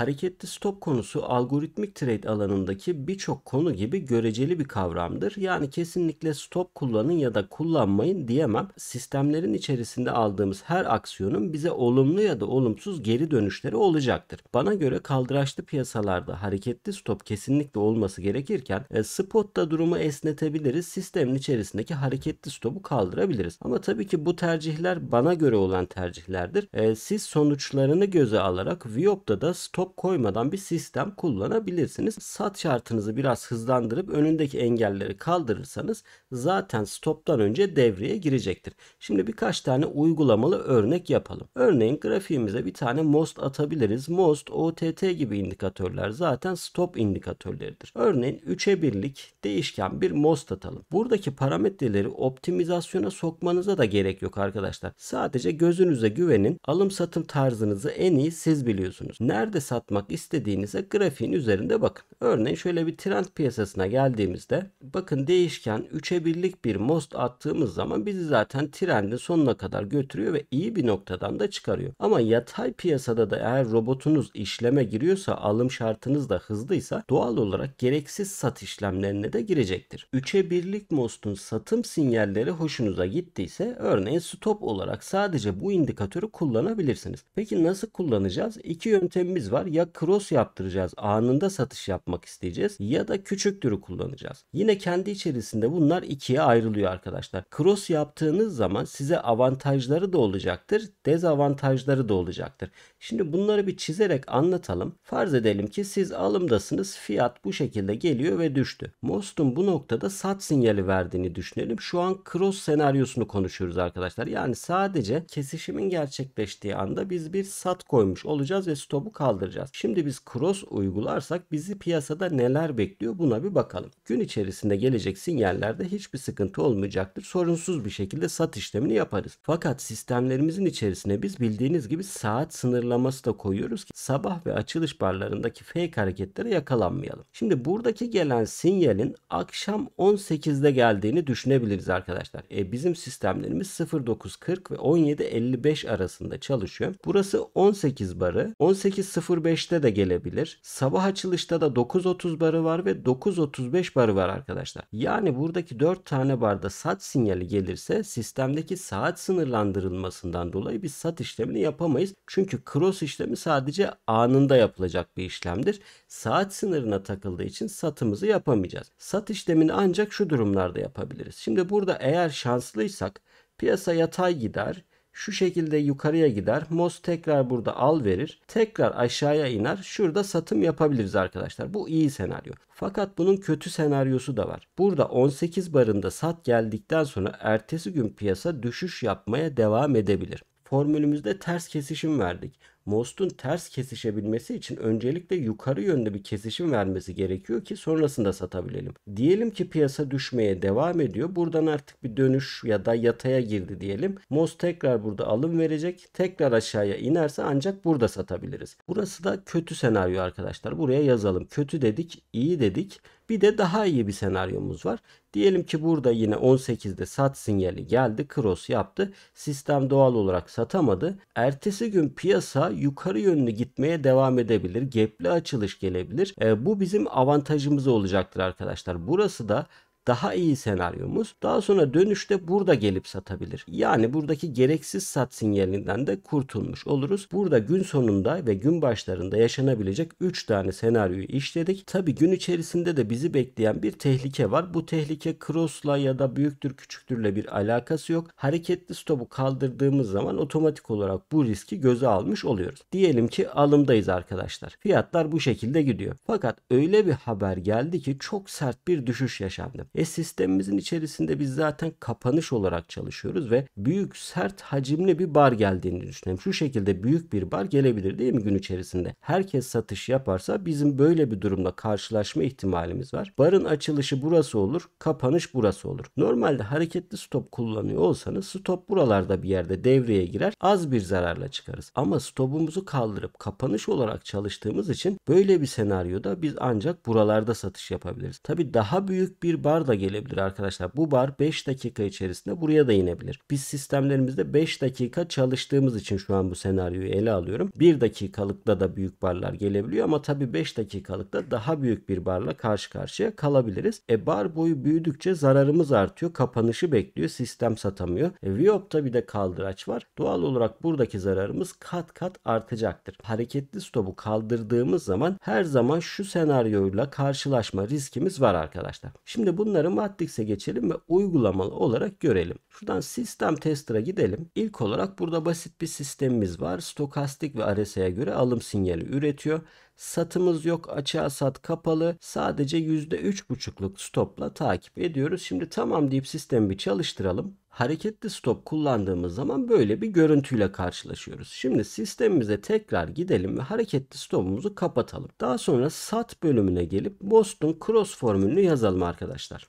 Hareketli stop konusu algoritmik trade alanındaki birçok konu gibi göreceli bir kavramdır. Yani kesinlikle stop kullanın ya da kullanmayın diyemem. Sistemlerin içerisinde aldığımız her aksiyonun bize olumlu ya da olumsuz geri dönüşleri olacaktır. Bana göre kaldıraçlı piyasalarda hareketli stop kesinlikle olması gerekirken e, spotta durumu esnetebiliriz. Sistemin içerisindeki hareketli stopu kaldırabiliriz. Ama tabii ki bu tercihler bana göre olan tercihlerdir. E, siz sonuçlarını göze alarak Viop'ta da stop koymadan bir sistem kullanabilirsiniz. Sat şartınızı biraz hızlandırıp önündeki engelleri kaldırırsanız zaten stoptan önce devreye girecektir. Şimdi birkaç tane uygulamalı örnek yapalım. Örneğin grafiğimize bir tane most atabiliriz. Most, OTT gibi indikatörler zaten stop indikatörleridir. Örneğin 3'e 1'lik değişken bir most atalım. Buradaki parametreleri optimizasyona sokmanıza da gerek yok arkadaşlar. Sadece gözünüze güvenin. Alım satım tarzınızı en iyi siz biliyorsunuz. Nerede sat satmak istediğinize grafiğin üzerinde bakın. Örneğin şöyle bir trend piyasasına geldiğimizde bakın değişken 3'e 1'lik bir most attığımız zaman bizi zaten trendin sonuna kadar götürüyor ve iyi bir noktadan da çıkarıyor. Ama yatay piyasada da eğer robotunuz işleme giriyorsa alım şartınız da hızlıysa doğal olarak gereksiz sat işlemlerine de girecektir. 3'e 1'lik mostun satım sinyalleri hoşunuza gittiyse örneğin stop olarak sadece bu indikatörü kullanabilirsiniz. Peki nasıl kullanacağız? İki yöntemimiz var var. Ya cross yaptıracağız anında satış yapmak isteyeceğiz ya da küçük türü kullanacağız. Yine kendi içerisinde bunlar ikiye ayrılıyor arkadaşlar. Cross yaptığınız zaman size avantajları da olacaktır. Dezavantajları da olacaktır. Şimdi bunları bir çizerek anlatalım. Farz edelim ki siz alımdasınız. Fiyat bu şekilde geliyor ve düştü. Most'un bu noktada sat sinyali verdiğini düşünelim. Şu an cross senaryosunu konuşuyoruz arkadaşlar. Yani sadece kesişimin gerçekleştiği anda biz bir sat koymuş olacağız ve stopu kaldıracağız uygulayacağız. Şimdi biz cross uygularsak bizi piyasada neler bekliyor buna bir bakalım. Gün içerisinde gelecek sinyallerde hiçbir sıkıntı olmayacaktır. Sorunsuz bir şekilde sat işlemini yaparız. Fakat sistemlerimizin içerisine biz bildiğiniz gibi saat sınırlaması da koyuyoruz ki sabah ve açılış barlarındaki fake hareketlere yakalanmayalım. Şimdi buradaki gelen sinyalin akşam 18'de geldiğini düşünebiliriz arkadaşlar. E bizim sistemlerimiz 09.40 ve 17.55 arasında çalışıyor. Burası 18 barı. 18.05 5'te de gelebilir. Sabah açılışta da 9.30 barı var ve 9.35 barı var arkadaşlar. Yani buradaki 4 tane barda sat sinyali gelirse sistemdeki saat sınırlandırılmasından dolayı bir sat işlemini yapamayız. Çünkü cross işlemi sadece anında yapılacak bir işlemdir. Saat sınırına takıldığı için satımızı yapamayacağız. Sat işlemini ancak şu durumlarda yapabiliriz. Şimdi burada eğer şanslıysak piyasa yatay gider şu şekilde yukarıya gider. MOS tekrar burada al verir. Tekrar aşağıya iner. Şurada satım yapabiliriz arkadaşlar. Bu iyi senaryo. Fakat bunun kötü senaryosu da var. Burada 18 barında sat geldikten sonra ertesi gün piyasa düşüş yapmaya devam edebilir. Formülümüzde ters kesişim verdik. MOST'un ters kesişebilmesi için öncelikle yukarı yönde bir kesişim vermesi gerekiyor ki sonrasında satabilelim. Diyelim ki piyasa düşmeye devam ediyor. Buradan artık bir dönüş ya da yataya girdi diyelim. MOST tekrar burada alım verecek. Tekrar aşağıya inerse ancak burada satabiliriz. Burası da kötü senaryo arkadaşlar. Buraya yazalım. Kötü dedik, iyi dedik. Bir de daha iyi bir senaryomuz var. Diyelim ki burada yine 18'de sat sinyali geldi. Cross yaptı. Sistem doğal olarak satamadı. Ertesi gün piyasa yukarı yönlü gitmeye devam edebilir. Gepli açılış gelebilir. E, bu bizim avantajımız olacaktır arkadaşlar. Burası da daha iyi senaryomuz daha sonra dönüşte burada gelip satabilir. Yani buradaki gereksiz sat sinyalinden de kurtulmuş oluruz. Burada gün sonunda ve gün başlarında yaşanabilecek 3 tane senaryoyu işledik. Tabi gün içerisinde de bizi bekleyen bir tehlike var. Bu tehlike cross'la ya da büyüktür küçüktürle bir alakası yok. Hareketli stopu kaldırdığımız zaman otomatik olarak bu riski göze almış oluyoruz. Diyelim ki alımdayız arkadaşlar. Fiyatlar bu şekilde gidiyor. Fakat öyle bir haber geldi ki çok sert bir düşüş yaşandı. E sistemimizin içerisinde biz zaten kapanış olarak çalışıyoruz ve büyük sert hacimli bir bar geldiğini düşünelim. Şu şekilde büyük bir bar gelebilir değil mi gün içerisinde? Herkes satış yaparsa bizim böyle bir durumla karşılaşma ihtimalimiz var. Barın açılışı burası olur, kapanış burası olur. Normalde hareketli stop kullanıyor olsanız stop buralarda bir yerde devreye girer. Az bir zararla çıkarız. Ama stopumuzu kaldırıp kapanış olarak çalıştığımız için böyle bir senaryoda biz ancak buralarda satış yapabiliriz. Tabi daha büyük bir bar da gelebilir arkadaşlar. Bu bar 5 dakika içerisinde buraya da inebilir. Biz sistemlerimizde 5 dakika çalıştığımız için şu an bu senaryoyu ele alıyorum. 1 dakikalıkta da büyük barlar gelebiliyor ama tabii 5 dakikalıkta daha büyük bir barla karşı karşıya kalabiliriz. E bar boyu büyüdükçe zararımız artıyor. Kapanışı bekliyor. Sistem satamıyor. E, Viop'ta bir de kaldıraç var. Doğal olarak buradaki zararımız kat kat artacaktır. Hareketli stopu kaldırdığımız zaman her zaman şu senaryoyla karşılaşma riskimiz var arkadaşlar. Şimdi bunun Bunları matrix'e geçelim ve uygulamalı olarak görelim. Şuradan sistem tester'a gidelim. İlk olarak burada basit bir sistemimiz var. Stokastik ve RSI'ye göre alım sinyali üretiyor. Satımız yok açığa sat kapalı. Sadece %3.5'luk stopla takip ediyoruz. Şimdi tamam deyip sistemi bir çalıştıralım hareketli stop kullandığımız zaman böyle bir görüntüyle karşılaşıyoruz. Şimdi sistemimize tekrar gidelim ve hareketli stopumuzu kapatalım. Daha sonra sat bölümüne gelip Boston Cross formülünü yazalım arkadaşlar.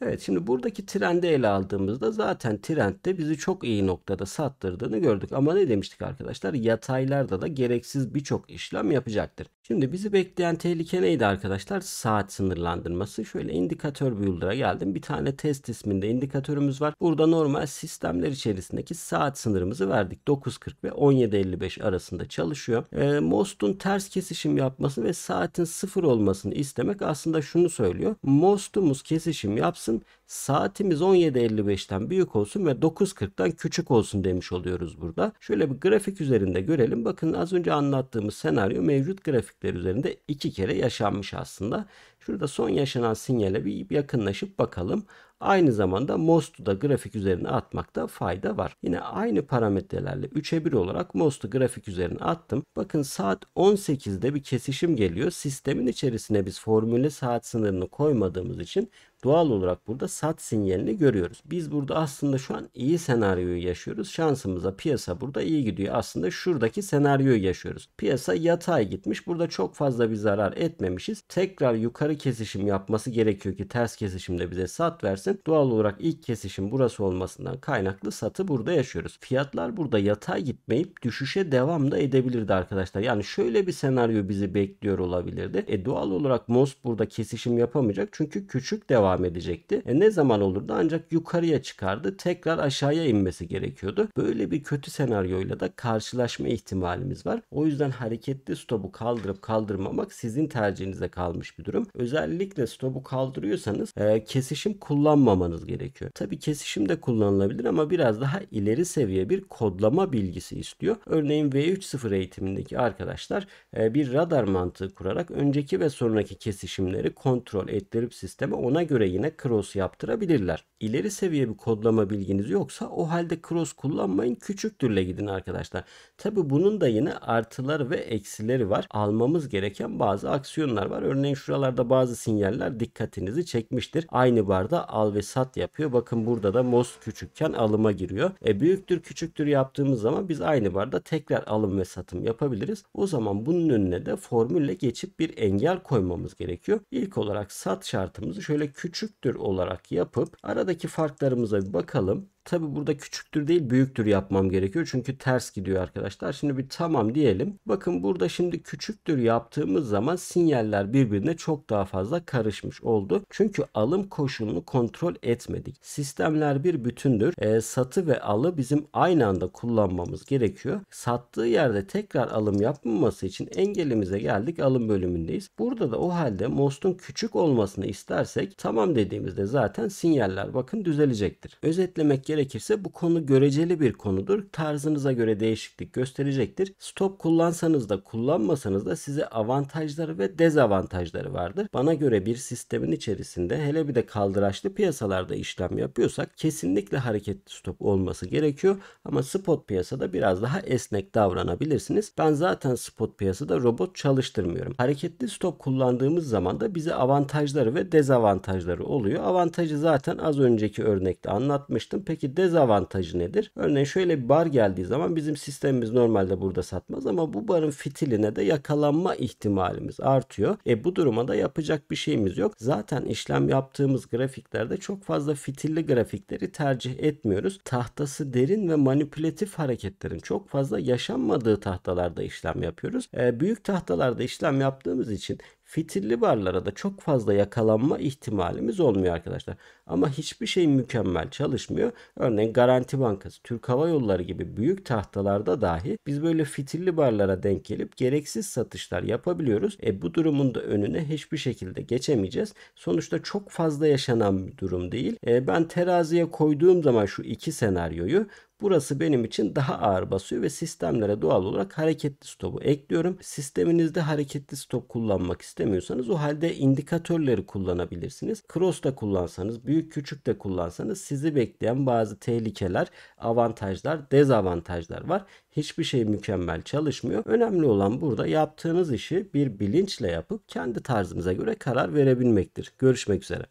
Evet şimdi buradaki trendi ele aldığımızda zaten trendde bizi çok iyi noktada sattırdığını gördük. Ama ne demiştik arkadaşlar? Yataylarda da gereksiz birçok işlem yapacaktır. Şimdi bizi bekleyen tehlike neydi arkadaşlar? Saat sınırlandırması. Şöyle indikatör builder'a geldim. Bir tane test isminde indikatörümüz var. Burada normal sistemler içerisindeki saat sınırımızı verdik. 9.40 ve 17.55 arasında çalışıyor. E, MOST'un ters kesişim yapması ve saatin sıfır olmasını istemek aslında şunu söylüyor. MOST'umuz kesişim yapsın saatimiz 17.55'ten büyük olsun ve 9:40'tan küçük olsun demiş oluyoruz burada. Şöyle bir grafik üzerinde görelim. Bakın az önce anlattığımız senaryo mevcut grafikler üzerinde iki kere yaşanmış aslında. Şurada son yaşanan sinyale bir yakınlaşıp bakalım. Aynı zamanda MOST'u da grafik üzerine atmakta fayda var. Yine aynı parametrelerle 3'e 1 olarak MOST'u grafik üzerine attım. Bakın saat 18'de bir kesişim geliyor. Sistemin içerisine biz formüle saat sınırını koymadığımız için Doğal olarak burada sat sinyalini görüyoruz. Biz burada aslında şu an iyi senaryoyu yaşıyoruz. Şansımıza piyasa burada iyi gidiyor. Aslında şuradaki senaryoyu yaşıyoruz. Piyasa yatay gitmiş. Burada çok fazla bir zarar etmemişiz. Tekrar yukarı kesişim yapması gerekiyor ki ters kesişimde bize sat versin. Doğal olarak ilk kesişim burası olmasından kaynaklı satı burada yaşıyoruz. Fiyatlar burada yatay gitmeyip düşüşe devam da edebilirdi arkadaşlar. Yani şöyle bir senaryo bizi bekliyor olabilirdi. E doğal olarak MOS burada kesişim yapamayacak. Çünkü küçük devam devam edecekti. E ne zaman olurdu? Ancak yukarıya çıkardı. Tekrar aşağıya inmesi gerekiyordu. Böyle bir kötü senaryoyla da karşılaşma ihtimalimiz var. O yüzden hareketli stopu kaldırıp kaldırmamak sizin tercihinize kalmış bir durum. Özellikle stopu kaldırıyorsanız e, kesişim kullanmamanız gerekiyor. Tabi kesişim de kullanılabilir ama biraz daha ileri seviye bir kodlama bilgisi istiyor. Örneğin V3.0 eğitimindeki arkadaşlar e, bir radar mantığı kurarak önceki ve sonraki kesişimleri kontrol ettirip sisteme ona göre göre yine cross yaptırabilirler. İleri seviye bir kodlama bilginiz yoksa o halde cross kullanmayın küçük küçüktürle gidin arkadaşlar. Tabi bunun da yine artıları ve eksileri var. Almamız gereken bazı aksiyonlar var. Örneğin şuralarda bazı sinyaller dikkatinizi çekmiştir. Aynı barda al ve sat yapıyor. Bakın burada da most küçükken alıma giriyor. E büyüktür küçüktür yaptığımız zaman biz aynı barda tekrar alım ve satım yapabiliriz. O zaman bunun önüne de formülle geçip bir engel koymamız gerekiyor. İlk olarak sat şartımızı şöyle küçük küçüktür olarak yapıp aradaki farklarımıza bir bakalım. Tabi burada küçüktür değil büyüktür yapmam gerekiyor. Çünkü ters gidiyor arkadaşlar. Şimdi bir tamam diyelim. Bakın burada şimdi küçüktür yaptığımız zaman sinyaller birbirine çok daha fazla karışmış oldu. Çünkü alım koşulunu kontrol etmedik. Sistemler bir bütündür. E, satı ve alı bizim aynı anda kullanmamız gerekiyor. Sattığı yerde tekrar alım yapmaması için engelimize geldik. Alım bölümündeyiz. Burada da o halde MOST'un küçük olmasını istersek tamam dediğimizde zaten sinyaller bakın düzelecektir. Özetlemek gerekirse gerekirse bu konu göreceli bir konudur. Tarzınıza göre değişiklik gösterecektir. Stop kullansanız da kullanmasanız da size avantajları ve dezavantajları vardır. Bana göre bir sistemin içerisinde hele bir de kaldıraçlı piyasalarda işlem yapıyorsak kesinlikle hareketli stop olması gerekiyor. Ama spot piyasada biraz daha esnek davranabilirsiniz. Ben zaten spot piyasada robot çalıştırmıyorum. Hareketli stop kullandığımız zaman da bize avantajları ve dezavantajları oluyor. Avantajı zaten az önceki örnekte anlatmıştım. Peki Peki dezavantajı nedir? Örneğin şöyle bir bar geldiği zaman bizim sistemimiz normalde burada satmaz ama bu barın fitiline de yakalanma ihtimalimiz artıyor. E bu duruma da yapacak bir şeyimiz yok. Zaten işlem yaptığımız grafiklerde çok fazla fitilli grafikleri tercih etmiyoruz. Tahtası derin ve manipülatif hareketlerin çok fazla yaşanmadığı tahtalarda işlem yapıyoruz. E, büyük tahtalarda işlem yaptığımız için fitilli barlara da çok fazla yakalanma ihtimalimiz olmuyor arkadaşlar. Ama hiçbir şey mükemmel çalışmıyor. Örneğin Garanti Bankası, Türk Hava Yolları gibi büyük tahtalarda dahi biz böyle fitilli barlara denk gelip gereksiz satışlar yapabiliyoruz. E bu durumun da önüne hiçbir şekilde geçemeyeceğiz. Sonuçta çok fazla yaşanan bir durum değil. E ben teraziye koyduğum zaman şu iki senaryoyu Burası benim için daha ağır basıyor ve sistemlere doğal olarak hareketli stopu ekliyorum. Sisteminizde hareketli stop kullanmak istemiyorsanız o halde indikatörleri kullanabilirsiniz. Cross da kullansanız, büyük küçük de kullansanız sizi bekleyen bazı tehlikeler, avantajlar, dezavantajlar var. Hiçbir şey mükemmel çalışmıyor. Önemli olan burada yaptığınız işi bir bilinçle yapıp kendi tarzımıza göre karar verebilmektir. Görüşmek üzere.